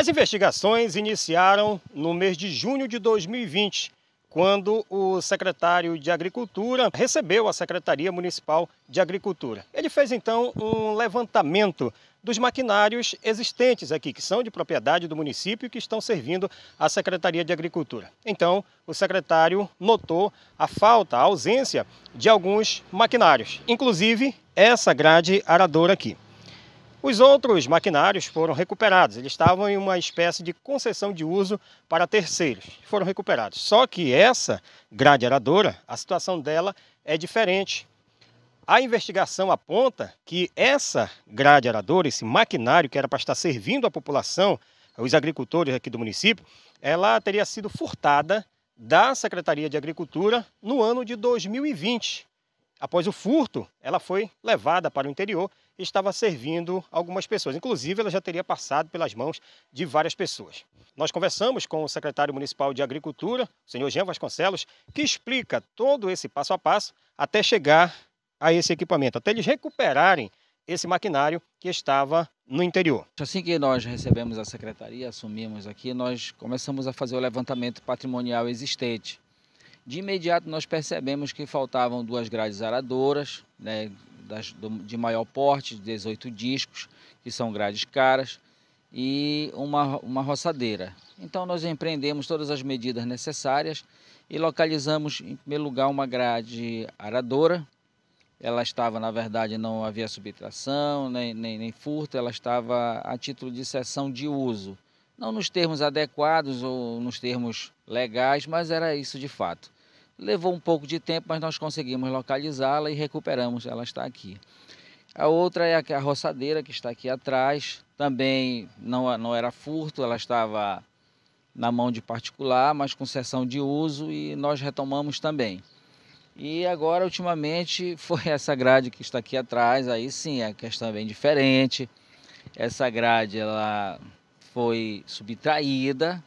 As investigações iniciaram no mês de junho de 2020, quando o secretário de Agricultura recebeu a Secretaria Municipal de Agricultura. Ele fez então um levantamento dos maquinários existentes aqui, que são de propriedade do município e que estão servindo à Secretaria de Agricultura. Então, o secretário notou a falta, a ausência de alguns maquinários, inclusive essa grade aradora aqui. Os outros maquinários foram recuperados, eles estavam em uma espécie de concessão de uso para terceiros, foram recuperados. Só que essa grade aradora, a situação dela é diferente. A investigação aponta que essa grade aradora, esse maquinário que era para estar servindo à população, os agricultores aqui do município, ela teria sido furtada da Secretaria de Agricultura no ano de 2020. Após o furto, ela foi levada para o interior estava servindo algumas pessoas. Inclusive, ela já teria passado pelas mãos de várias pessoas. Nós conversamos com o secretário municipal de Agricultura, o senhor Jean Vasconcelos, que explica todo esse passo a passo até chegar a esse equipamento, até eles recuperarem esse maquinário que estava no interior. Assim que nós recebemos a secretaria, assumimos aqui, nós começamos a fazer o levantamento patrimonial existente. De imediato nós percebemos que faltavam duas grades aradoras, né, das, do, de maior porte, 18 discos, que são grades caras, e uma, uma roçadeira. Então nós empreendemos todas as medidas necessárias e localizamos, em primeiro lugar, uma grade aradora. Ela estava, na verdade, não havia subtração, nem, nem, nem furto, ela estava a título de sessão de uso. Não nos termos adequados ou nos termos legais, mas era isso de fato. Levou um pouco de tempo, mas nós conseguimos localizá-la e recuperamos. Ela está aqui. A outra é a roçadeira que está aqui atrás. Também não, não era furto, ela estava na mão de particular, mas com cessão de uso e nós retomamos também. E agora, ultimamente, foi essa grade que está aqui atrás, aí sim, a questão é bem diferente. Essa grade, ela foi subtraída,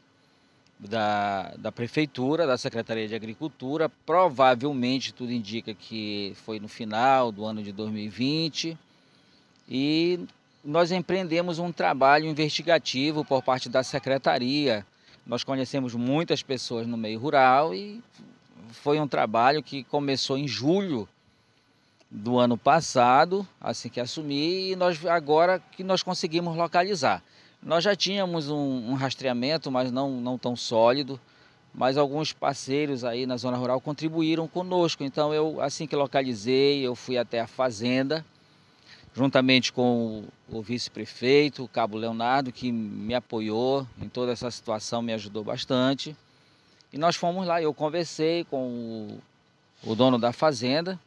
da, da Prefeitura, da Secretaria de Agricultura. Provavelmente, tudo indica que foi no final do ano de 2020. E nós empreendemos um trabalho investigativo por parte da Secretaria. Nós conhecemos muitas pessoas no meio rural e foi um trabalho que começou em julho do ano passado, assim que assumi, e nós agora que nós conseguimos localizar. Nós já tínhamos um, um rastreamento, mas não, não tão sólido, mas alguns parceiros aí na zona rural contribuíram conosco. Então eu assim que localizei, eu fui até a fazenda, juntamente com o vice-prefeito, o Cabo Leonardo, que me apoiou em toda essa situação, me ajudou bastante. E nós fomos lá, eu conversei com o, o dono da fazenda,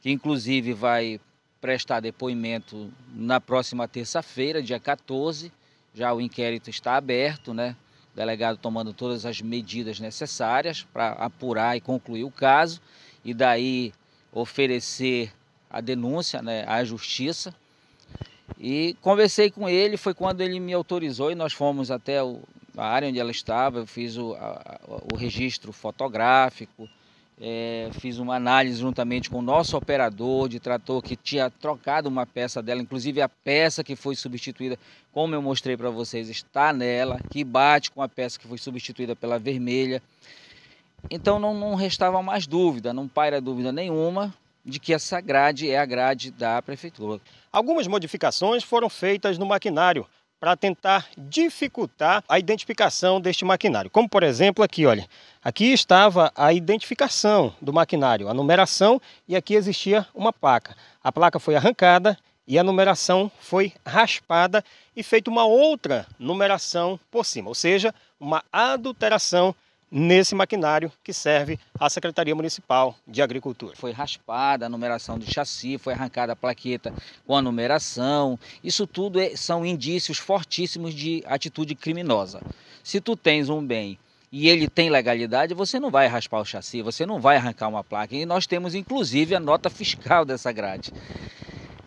que inclusive vai prestar depoimento na próxima terça-feira, dia 14, já o inquérito está aberto, né? O delegado tomando todas as medidas necessárias para apurar e concluir o caso e daí oferecer a denúncia né, à justiça. E conversei com ele, foi quando ele me autorizou e nós fomos até o, a área onde ela estava, eu fiz o, a, o registro fotográfico, é, fiz uma análise juntamente com o nosso operador de trator que tinha trocado uma peça dela, inclusive a peça que foi substituída, como eu mostrei para vocês, está nela, que bate com a peça que foi substituída pela vermelha. Então não, não restava mais dúvida, não paira dúvida nenhuma de que essa grade é a grade da prefeitura. Algumas modificações foram feitas no maquinário, para tentar dificultar a identificação deste maquinário. Como por exemplo aqui, olha, aqui estava a identificação do maquinário, a numeração e aqui existia uma placa. A placa foi arrancada e a numeração foi raspada e feita uma outra numeração por cima, ou seja, uma adulteração nesse maquinário que serve à Secretaria Municipal de Agricultura. Foi raspada a numeração do chassi, foi arrancada a plaqueta com a numeração. Isso tudo é, são indícios fortíssimos de atitude criminosa. Se tu tens um bem e ele tem legalidade, você não vai raspar o chassi, você não vai arrancar uma placa. E nós temos inclusive a nota fiscal dessa grade.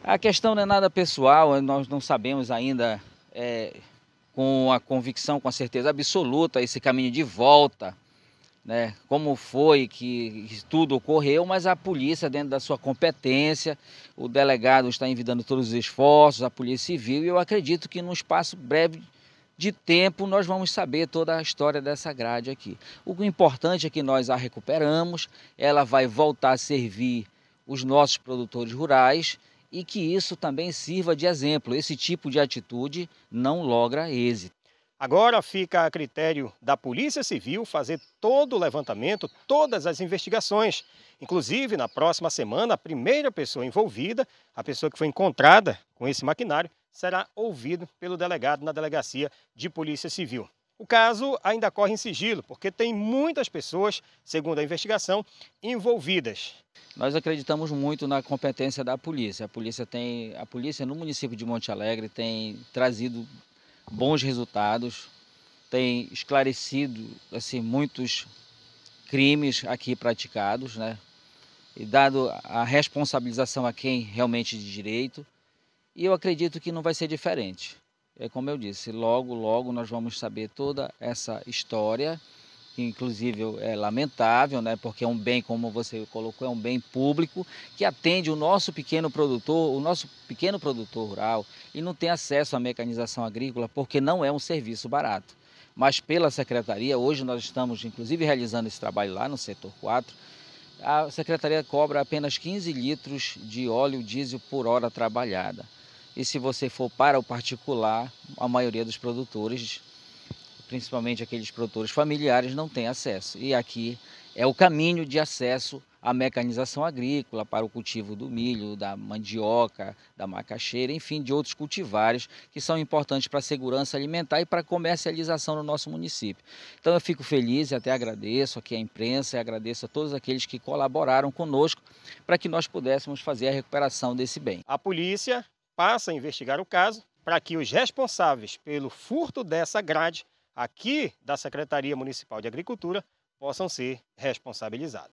A questão não é nada pessoal, nós não sabemos ainda é, com a convicção, com a certeza absoluta, esse caminho de volta, né? como foi que tudo ocorreu, mas a polícia, dentro da sua competência, o delegado está envidando todos os esforços, a Polícia Civil, e eu acredito que num espaço breve de tempo nós vamos saber toda a história dessa grade aqui. O importante é que nós a recuperamos, ela vai voltar a servir os nossos produtores rurais e que isso também sirva de exemplo. Esse tipo de atitude não logra êxito. Agora fica a critério da Polícia Civil fazer todo o levantamento, todas as investigações. Inclusive, na próxima semana, a primeira pessoa envolvida, a pessoa que foi encontrada com esse maquinário, será ouvido pelo delegado na Delegacia de Polícia Civil. O caso ainda corre em sigilo, porque tem muitas pessoas, segundo a investigação, envolvidas. Nós acreditamos muito na competência da polícia. A polícia tem, a polícia no município de Monte Alegre tem trazido bons resultados, tem esclarecido assim muitos crimes aqui praticados, né? E dado a responsabilização a quem realmente de direito. E eu acredito que não vai ser diferente é como eu disse, logo, logo nós vamos saber toda essa história, que inclusive é lamentável, né? Porque é um bem, como você colocou, é um bem público que atende o nosso pequeno produtor, o nosso pequeno produtor rural e não tem acesso à mecanização agrícola porque não é um serviço barato. Mas pela secretaria, hoje nós estamos inclusive realizando esse trabalho lá no setor 4, a secretaria cobra apenas 15 litros de óleo diesel por hora trabalhada. E se você for para o particular, a maioria dos produtores, principalmente aqueles produtores familiares, não tem acesso. E aqui é o caminho de acesso à mecanização agrícola para o cultivo do milho, da mandioca, da macaxeira, enfim, de outros cultivares que são importantes para a segurança alimentar e para a comercialização no nosso município. Então eu fico feliz e até agradeço aqui à imprensa e agradeço a todos aqueles que colaboraram conosco para que nós pudéssemos fazer a recuperação desse bem. A polícia passa a investigar o caso para que os responsáveis pelo furto dessa grade aqui da Secretaria Municipal de Agricultura possam ser responsabilizados.